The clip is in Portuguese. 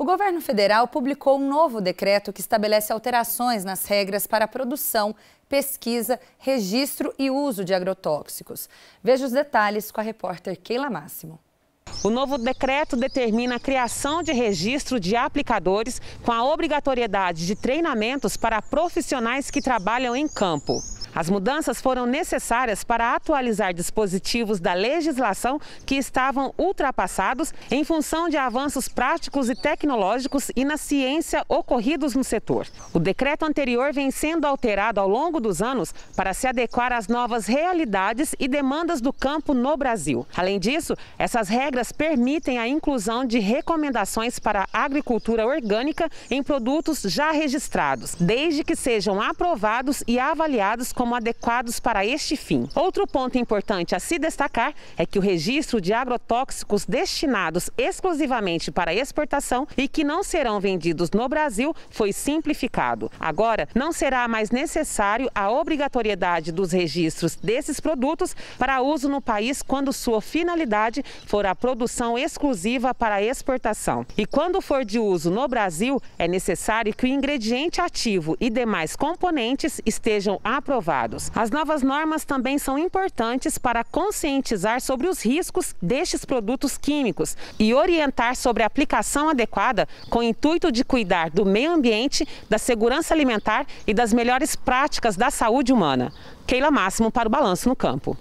O governo federal publicou um novo decreto que estabelece alterações nas regras para a produção, pesquisa, registro e uso de agrotóxicos. Veja os detalhes com a repórter Keila Máximo. O novo decreto determina a criação de registro de aplicadores com a obrigatoriedade de treinamentos para profissionais que trabalham em campo. As mudanças foram necessárias para atualizar dispositivos da legislação que estavam ultrapassados em função de avanços práticos e tecnológicos e na ciência ocorridos no setor. O decreto anterior vem sendo alterado ao longo dos anos para se adequar às novas realidades e demandas do campo no Brasil. Além disso, essas regras permitem a inclusão de recomendações para a agricultura orgânica em produtos já registrados, desde que sejam aprovados e avaliados como adequados para este fim. Outro ponto importante a se destacar é que o registro de agrotóxicos destinados exclusivamente para exportação e que não serão vendidos no Brasil foi simplificado. Agora, não será mais necessário a obrigatoriedade dos registros desses produtos para uso no país quando sua finalidade for a produção exclusiva para exportação. E quando for de uso no Brasil, é necessário que o ingrediente ativo e demais componentes estejam aprovados as novas normas também são importantes para conscientizar sobre os riscos destes produtos químicos e orientar sobre a aplicação adequada com o intuito de cuidar do meio ambiente, da segurança alimentar e das melhores práticas da saúde humana. Keila Máximo para o Balanço no Campo.